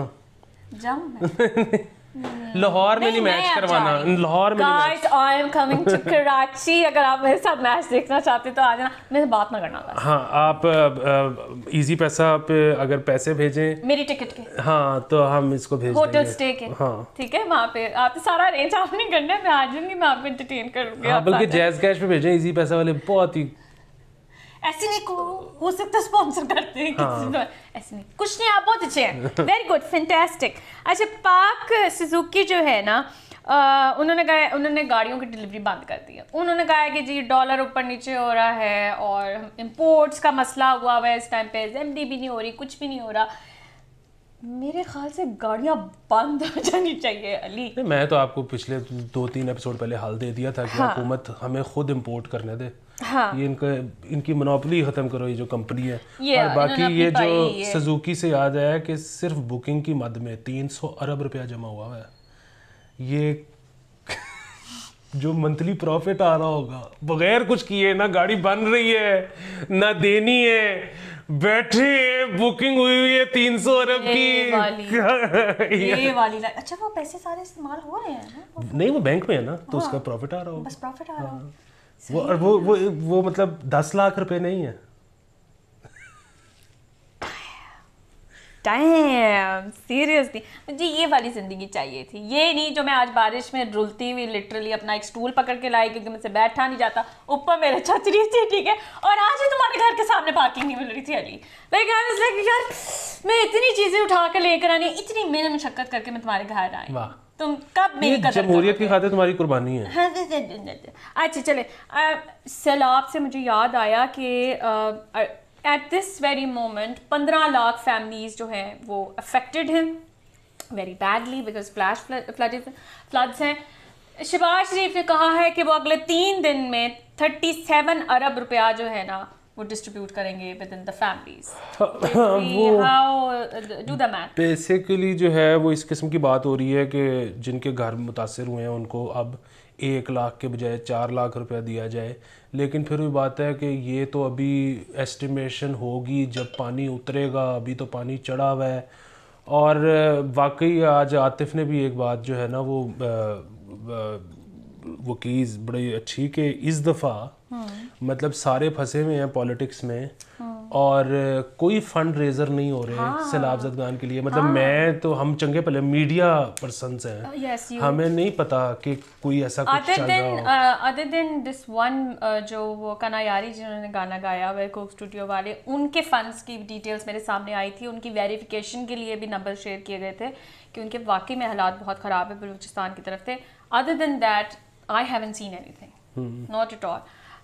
जाऊं लाहौर में नहीं मैच करवाना लाहौर में guys I am coming to Karachi अगर आप मेरे साथ मैच देखना चाहते तो आ जाना मेरे बात ना करना हाँ आप इजी पैसा पे अगर पैसे भेजें मेरी टिकट के हाँ तो हम इसको भेज होटल स्टे के हाँ ठीक है वहाँ पे आप तो सारा अरेंज आपने करना मैं आ जाऊंगी मैं आपको एंटरटेन करूंगी हाँ, बल्कि जैज कैश पे भेजें इजी पैसा वाले बहुत ही ऐसे नहीं को हो सकता स्पॉन्सर करते हैं किसी हाँ. ऐसे नहीं कुछ नहीं आप बहुत अच्छे हैं वेरी गुड फैंटेस्टिक अच्छा पाक सुजुकी जो है ना आ, उन्होंने कहा उन्होंने गाड़ियों की डिलीवरी बंद कर दी है उन्होंने कहा है कि जी डॉलर ऊपर नीचे हो रहा है और इम्पोर्ट्स का मसला हुआ हुआ है इस टाइम पे एम भी नहीं हो रही कुछ भी नहीं हो रहा मेरे ख्याल से गाड़ियाँ बंद हो जानी चाहिए अली मैं तो आपको पिछले दो तीन एपिसोड पहले हाल दे दिया था कि हाँ। हमें खुद इम्पोर्ट करने दे हाँ. ये इनका इनकी मोनोपली खत्म करो ये जो कंपनी है ये, और बाकी ये जो सजुकी से याद आया कि सिर्फ बुकिंग की मद में 300 अरब रुपया जमा हुआ है ये जो मंथली प्रॉफिट आ रहा होगा बगैर कुछ किए ना गाड़ी बन रही है ना देनी है बैठे बुकिंग हुई हुई है तीन सौ अरब की वाली, ये वाली अच्छा वो पैसे सारे इस्तेमाल हो रहे हैं ना? नहीं वो बैंक में है ना तो हाँ, उसका प्रॉफिट आ रहा होगा बस प्रॉफिट आ रहा हाँ। होगा वो और वो वो वो मतलब दस लाख रुपए नहीं है सीरियसली मुझे ये वाली ज़िंदगी चाहिए थी ये नहीं जो मैं आज बारिश में रुलती हुई लिटरली अपना एक स्टूल पकड़ के लाई क्योंकि मुझसे बैठा नहीं जाता ऊपर मेरे छतरी थी ठीक है और आज ही तुम्हारे घर के सामने पार्किंग नहीं मिल रही थी Ali like I was like यार मैं इतनी चीज़ें उठा कर लेकर आनी इतनी मेहनत मशक्कत करके मैं तुम्हारे घर आई वाह तुम कब मेरी कदर जमहूरियत की खातिर तुम्हारी कुर्बानी है हाँ, हाँ, हाँ, अच्छा चले सैलाब से मुझे याद आया कि एट दिस वेरी मोमेंट पंद्रह लाख फैमिलीज जो हैं वो अफेक्टेड हैं very badly because flash flood floods हैं शिबाज शरीफ ने कहा है कि वो अगले तीन दिन में थर्टी सेवन अरब रुपया जो है ना वो डिस्ट्रीब्यूट करेंगे within the families how do the math basically जो है वो इस किस्म की बात हो रही है कि जिनके घर मुतासर हुए हैं उनको अब एक लाख के बजाय चार लाख रुपया दिया जाए लेकिन फिर भी बात है कि ये तो अभी एस्टिमेशन होगी जब पानी उतरेगा अभी तो पानी चढ़ा हुआ है और uh, वाकई आज आतिफ ने भी एक बात जो है ना वो uh, uh, वकीज़ बड़ी अच्छी कि इस दफ़ा मतलब सारे फंसे हुए हैं पॉलिटिक्स में हाँ। और कोई फंड रेजर नहीं हो रहे हाँ। सैलाब जदगान के लिए मतलब हाँ। मैं तो हम चंगे पहले मीडिया पर्सन हैं uh, yes, हमें नहीं पता कि कोई ऐसा कुछ चल रहा हो अदर देन दिस वन जो वो कनायारी जिन्होंने गाना गाया वे कोक स्टूडियो वाले उनके फंड्स की डिटेल्स मेरे सामने आई थी उनकी वेरिफिकेशन के लिए भी नंबर शेयर किए गए थे कि उनके वाकई में हालात बहुत ख़राब है बलूचिस्तान की तरफ से other than that I haven't seen anything not at all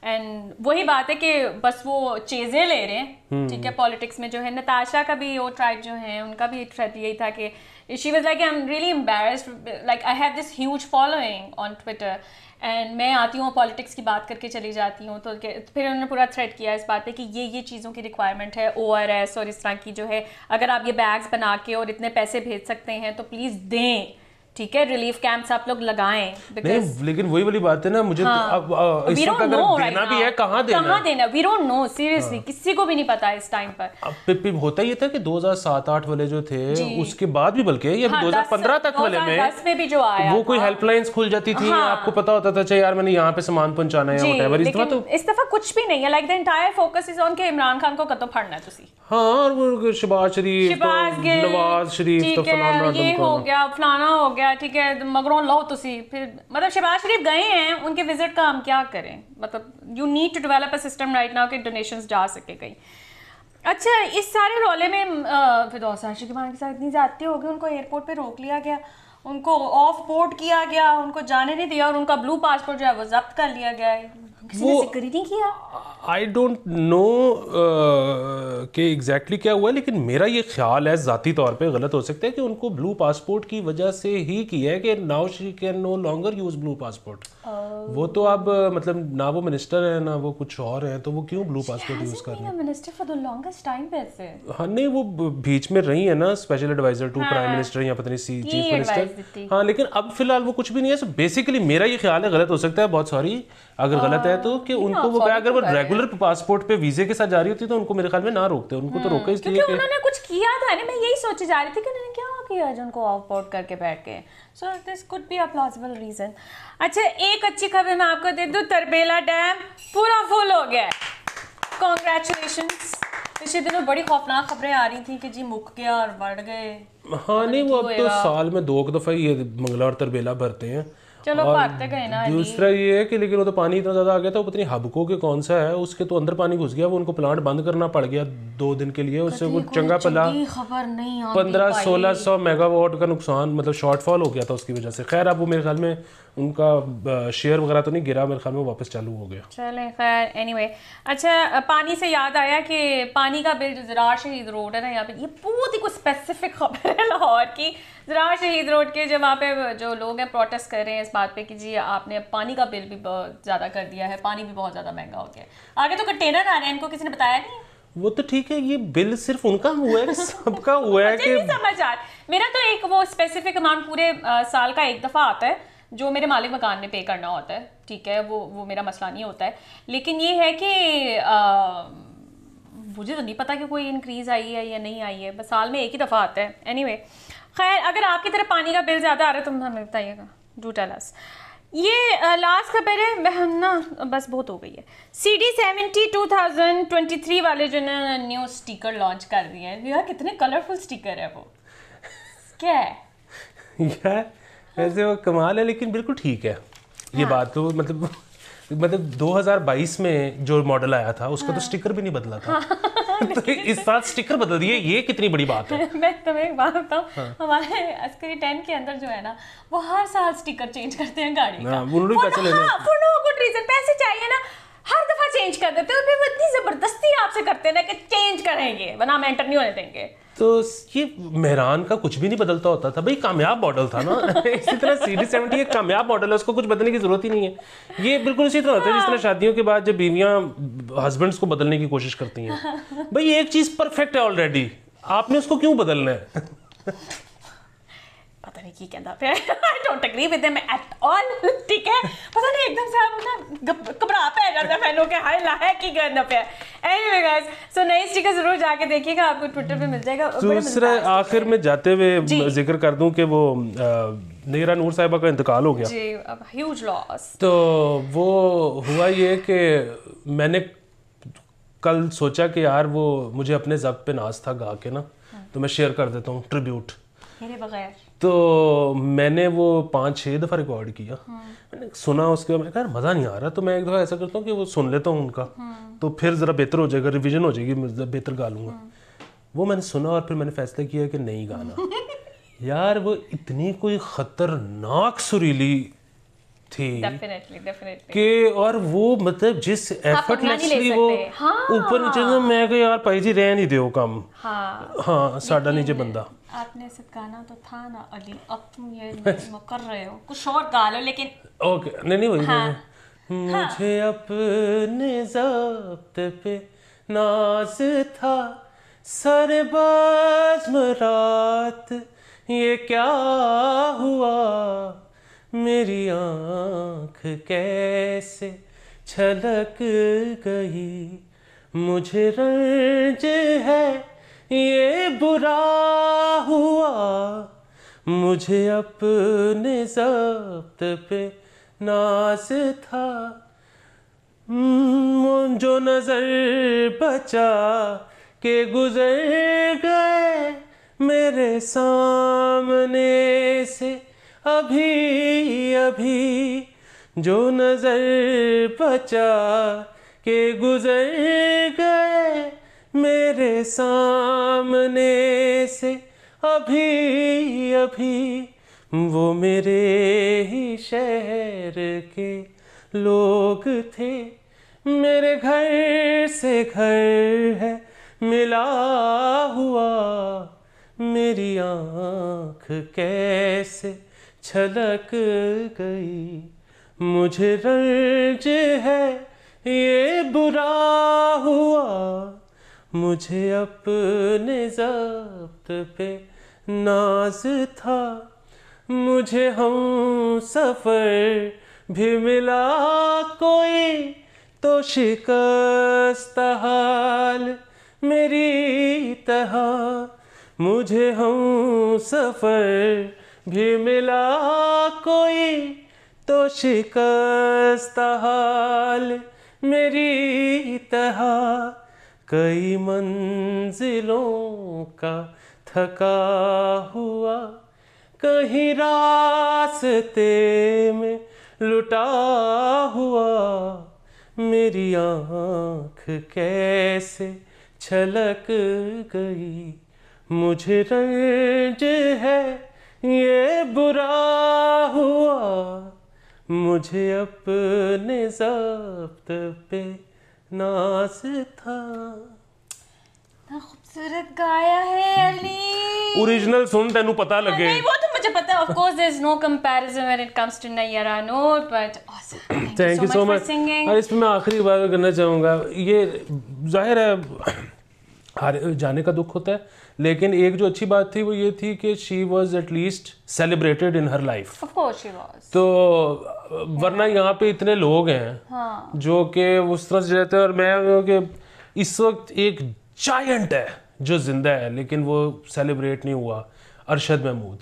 and वही बात है कि बस वो चीजें ले रहे हैं हम्म। ठीक है पॉलिटिक्स में जो है नताशा का भी वो ट्राइब जो है उनका भी थ्रेट यही था कि she was like I am really embarrassed like I have this huge following on Twitter and मैं आती हूँ पॉलिटिक्स की बात करके चली जाती हूँ तो फिर उन्होंने पूरा थ्रेट किया इस बात पर कि ये ये चीज़ों की रिक्वायरमेंट है ओ और इस तरह की जो है अगर आप ये बैग्स बना के और इतने पैसे भेज सकते हैं तो प्लीज़ दें ठीक है रिलीफ कैंप्स आप लोग लगाएं नहीं लेकिन वही वाली बात है ना मुझे तो हाँ, अब, अब, इस वक्त अगर देना right भी है कहाँ देना कहाँ देना वी डोंट नो सीरियसली किसी को भी नहीं पता इस टाइम पर अब पिप पिप होता ये था कि 2007-8 वाले जो थे उसके बाद भी बल्कि ये हाँ, 2015 तक वाले में में भी जो आया वो कोई हेल्पलाइंस खुल जाती थी हाँ। आपको पता होता था चाहिए अच्छा यार मैंने यहाँ पे सामान पहुंचाना है तो- इस दफा कुछ भी नहीं है like the entire focus is on के इमरान खान को कतो फड़ना है तुसी हां और शबाज शरीफ तो नवाज शरीफ तो फलाना हो गया फलाना हो गया गया ठीक है मगरों लो तुसी फिर मतलब शहबाज शरीफ गए हैं उनके विजिट का हम क्या करें मतलब you need to develop a system right now कि डोनेशन जा सके कहीं अच्छा इस सारे रोले में फिर साशी के के साथ इतनी जाती हो गई उनको एयरपोर्ट पर रोक लिया गया उनको ऑफ पोर्ट किया गया उनको जाने नहीं दिया और उनका ब्लू पासपोर्ट जो है वो जब्त कर लिया गया वो आई डोंट नो के एग्जैक्टली क्या हुआ लेकिन मेरा ये ख्याल है ज़ाती तौर पे गलत हो सकता है कि उनको ब्लू पासपोर्ट की वजह से ही किया है कि now she can no longer use blue passport Oh. वो तो अब मतलब ना वो मिनिस्टर है ना वो कुछ और है तो वो क्यों ब्लू पासपोर्ट यूज कर रहे हैं मिनिस्टर हाँ, नहीं वो बीच में रही है ना special adviser to prime minister या पता नहीं चीफ मिनिस्टर हाँ लेकिन अब फिलहाल वो कुछ भी नहीं है सो बेसिकली मेरा ये ख्याल है गलत हो सकता है बहुत सॉरी अगर गलत है तो uh, कि उनको वो अगर तो वो रेगुलर पासपोर्ट पे वीजे के साथ जा रही होती तो उनको मेरे ख्याल में ना रोकते उनको तो hmm, रोका इसलिए कुछ किया था ना मैं यही सोचे जा रही थी किया अर्जुन को ऑफ आउट करके बैठ के so this could be a plausible reason अच्छा एक अच्छी खबर मैं आपको दे दूँ तरबेला डैम पूरा फुल हो गया कॉन्ग्रेचुलेशन पिछले दिनों बड़ी खौफनाक खबरें आ रही थी कि जी मुक गया और बढ़ गए हाँ नहीं वो अब तो साल में दो दफ़ा ये मंगला और तरबेला भरते हैं चलो गए ना दूसरा ये है कि लेकिन वो तो पानी इतना ज़्यादा आ गया था वो पता हबको के कौन सा है उसके तो अंदर पानी घुस गया वो उनको प्लांट बंद करना पड़ गया दो दिन के लिए उससे वो चंगा पला खबर नहीं पंद्रह सोलह सौ मेगावाट का नुकसान मतलब शॉर्टफॉल हो गया था उसकी वजह से खैर अब वो मेरे ख्याल में उनका शेयर वगैरह तो नहीं गिरा मेरे ख्याल में वापस चालू हो गया चले खैर एनीवे अच्छा पानी से याद आया कि पानी का बिल जो जरार शहीद रोड है ना यहाँ पे ये बहुत ही कुछ स्पेसिफिक खबर है लाहौर की जरार शहीद रोड के जो वहाँ पे जो लोग हैं प्रोटेस्ट कर रहे हैं इस बात पे कि जी आपने पानी का बिल भी बहुत ज़्यादा कर दिया है पानी भी बहुत ज़्यादा महंगा हो गया आगे तो कंटेनर आ रहे हैं इनको किसी ने बताया नहीं वो तो ठीक है ये बिल सिर्फ उनका हुआ है सबका हुआ है कि समझ आ मेरा तो एक वो स्पेसिफिक अमाउंट पूरे साल का एक दफ़ा आता है जो मेरे मालिक मकान ने पे करना होता है ठीक है वो वो मेरा मसला नहीं होता है लेकिन ये है कि आ, मुझे तो नहीं पता कि कोई इंक्रीज़ आई है या नहीं आई है बस साल में एक ही दफ़ा आता है एनी anyway, खैर अगर आपकी तरफ पानी का बिल ज़्यादा आ रहा है तो हमें बताइएगा डू टेल ये लास्ट खबर है मैं ना बस बहुत हो गई है C D seventy two thousand twenty three वाले जो ना न्यू स्टिकर लॉन्च कर दिए हैं यार कितने कलरफुल स्टिकर है वो क्या है वैसे वो कमाल है लेकिन बिल्कुल ठीक है हाँ। ये बात तो मतलब मतलब 2022 में जो मॉडल आया था उसका तो हाँ। तो स्टिकर भी नहीं बदला था हाँ। तो इस साल स्टिकर बदल दिए ये कितनी बड़ी बात है मैं तुम्हें एक बात बताऊँ हाँ। हमारे अस्करी टेन के अंदर जो है ना वो हर साल स्टिकर चेंज करते हैं गाड़ी का हाँ, उन्होंने पैसे फॉर नो गुड रीजन पैसे चाहिए ना हर दफा चेंज कर देते हैं और फिर वो इतनी जबरदस्ती आपसे करते हैं ना कि चेंज करेंगे वरना हम एंटर नहीं होने देंगे तो ये मेहरान का कुछ भी नहीं बदलता होता था भाई कामयाब मॉडल था ना इसी तरह सी डी सेवेंटी एक कामयाब मॉडल है उसको कुछ बदलने की ज़रूरत ही नहीं है ये बिल्कुल इसी तरह होता है जिस तरह शादियों के बाद जब बीवियाँ हस्बैंड्स को बदलने की कोशिश करती हैं भाई एक चीज़ परफेक्ट है ऑलरेडी आपने उसको क्यों बदलना है लड़की के अंदर I don't agree with him at all ठीक है पता नहीं एकदम से आप ना घबरा पे जाता फैनों के हाय लाया की करना पे एनीवे गाइस सो नई स्टिकर जरूर जाके देखिएगा आपको ट्विटर पे मिल जाएगा दूसरा आखिर में जाते हुए जिक्र कर दूं कि वो नेहरा नूर साहिबा का इंतकाल हो गया जी अब ह्यूज लॉस तो वो हुआ ये कि मैंने कल सोचा कि यार वो मुझे अपने जब पे नाच था गा के ना हाँ। तो मैं शेयर कर देता हूँ ट्रिब्यूट मेरे बगैर तो मैंने वो पाँच छः दफ़ा रिकॉर्ड किया हाँ। मैंने सुना उसके बाद मैं कहा मज़ा नहीं आ रहा तो मैं एक दफ़ा ऐसा करता हूँ कि वो सुन लेता हूँ उनका हाँ। तो फिर ज़रा बेहतर हो जाएगा रिविजन हो जाएगी बेहतर गा लूँगा हाँ। वो मैंने सुना और फिर मैंने फैसला किया कि नहीं गाना यार वो इतनी कोई ख़तरनाक सुरीली थी definitely, के और वो मतलब जिस एफर्टलेसली हाँ, वो हाँ। ऊपर नीचे ना मैं कह यार भाई जी रह नहीं दियो कम हाँ हाँ साडा नीचे बंदा आपने सिर्फ गाना तो था ना अली अब तुम ये कर रहे हो कुछ और गा लो लेकिन ओके नहीं नहीं वही हाँ, हाँ। मुझे अपने जब्त पे नाज था सरबाज मरात ये क्या हुआ मेरी आँख कैसे छलक गई मुझे रंज है ये बुरा हुआ मुझे अपने जब्त पे नाज था हम्म, जो नज़र बचा के गुजर गए मेरे सामने से अभी अभी जो नजर बचा के गुजर गए मेरे सामने से अभी अभी वो मेरे ही शहर के लोग थे मेरे घर से घर है मिला हुआ मेरी आँख कैसे छलक गई मुझे रंज है ये बुरा हुआ मुझे अपने जब्त पे नाज था मुझे हम सफ़र भी मिला कोई तो शिकस्त हाल मेरी तहा मुझे हम सफ़र भी मिला कोई तो शिकस्त हाल मेरी तह कई मंजिलों का थका हुआ कहीं रास्ते में लुटा हुआ मेरी आँख कैसे छलक गई मुझे रंज है ये बुरा हुआ मुझे अपने जब्त पे नास था खूबसूरत गाया है अली ओरिजिनल सुन तेन पता लगे नहीं वो तो मुझे पता of course there is no comparison when it comes to no but awesome thank you so much for singing और इसमें मैं आखिरी बात करना चाहूंगा ये जाहिर है हारे जाने का दुख होता है लेकिन एक जो अच्छी बात थी वो ये थी कि she was at least celebrated in her life तो वरना यहाँ पे इतने लोग हैं हाँ. जो कि उस तरह से रहते हैं और मैं कि इस वक्त एक जायंट है जो जिंदा है लेकिन वो सेलिब्रेट नहीं हुआ अरशद महमूद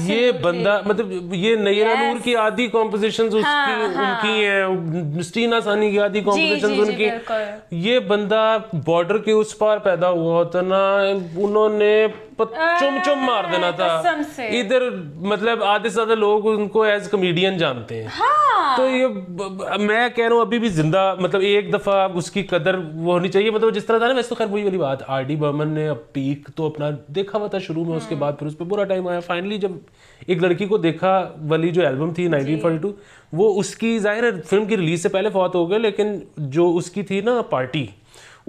ये बंदा मतलब ये नैरा yes. नूर की आधी कॉम्पोजिशन उसकी हाँ, हाँ, उनकी है मिस्टीना सानी की आधी कॉम्पोजिशन उनकी ये बंदा बॉर्डर के उस पार पैदा हुआ होता ना उन्होंने चुम चुम मार देना था इधर मतलब आधे से आधे लोग उनको एज कमेडियन जानते हैं हाँ। तो ये मैं कह रहा हूँ अभी भी जिंदा मतलब एक दफा उसकी कदर वो होनी चाहिए मतलब जिस तरह था ना वैसे तो खैर वही वाली बात आर डी बर्मन ने पीक तो अपना देखा हुआ था शुरू में हम्म. उसके बाद फिर उस पर बुरा टाइम आया फाइनली भी जब एक लड़की को देखा वाली जो एल्बम थी 1942 वो उसकी जाहिर है फिल्म की रिलीज से पहले फौत हो गए लेकिन जो उसकी थी ना पार्टी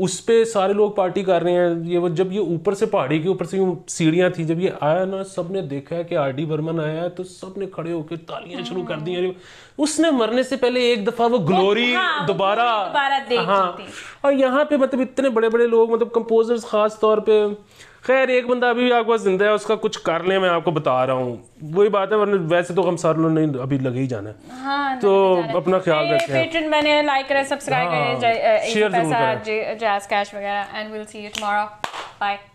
उस पर सारे लोग पार्टी कर रहे हैं ये वो जब ये ऊपर से पहाड़ी के ऊपर से यूँ सीढ़ियाँ थी जब ये आया ना सब ने देखा है कि आर डी बर्मन आया है तो सब ने खड़े होकर तालियां शुरू कर दी हाँ। उसने मरने से पहले एक दफ़ा वो ग्लोरी हाँ, दोबारा हाँ और यहाँ पे मतलब इतने बड़े बड़े लोग मतलब कंपोजर्स खास तौर पर खैर एक बंदा अभी भी आपके पास जिंदा है उसका कुछ कर ले मैं आपको बता रहा हूँ वही बात है वरना वैसे तो हम लोग नहीं अभी लगे ही जाना है हाँ, तो अपना ख्याल रखें मैंने लाइक करें सब्सक्राइब करें शेयर जरूर करें कैश वगैरह and will see you tomorrow bye